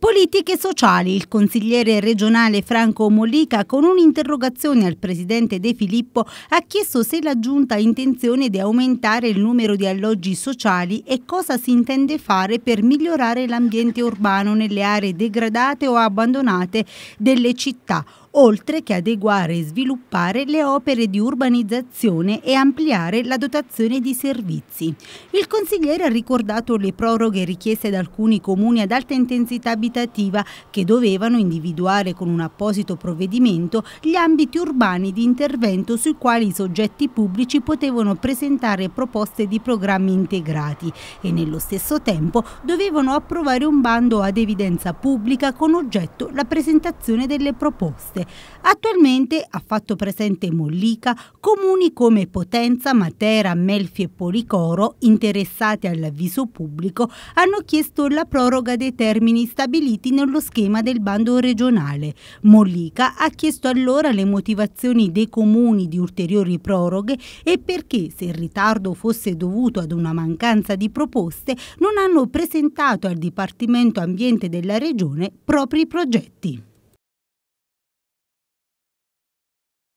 Politiche sociali. Il consigliere regionale Franco Mollica con un'interrogazione al presidente De Filippo ha chiesto se la Giunta ha intenzione di aumentare il numero di alloggi sociali e cosa si intende fare per migliorare l'ambiente urbano nelle aree degradate o abbandonate delle città oltre che adeguare e sviluppare le opere di urbanizzazione e ampliare la dotazione di servizi. Il consigliere ha ricordato le proroghe richieste da alcuni comuni ad alta intensità abitativa che dovevano individuare con un apposito provvedimento gli ambiti urbani di intervento sui quali i soggetti pubblici potevano presentare proposte di programmi integrati e nello stesso tempo dovevano approvare un bando ad evidenza pubblica con oggetto la presentazione delle proposte. Paese. Attualmente, ha fatto presente Mollica, comuni come Potenza, Matera, Melfi e Policoro, interessati all'avviso pubblico, hanno chiesto la proroga dei termini stabiliti nello schema del bando regionale. Mollica ha chiesto allora le motivazioni dei comuni di ulteriori proroghe e perché, se il ritardo fosse dovuto ad una mancanza di proposte, non hanno presentato al Dipartimento Ambiente della Regione propri progetti.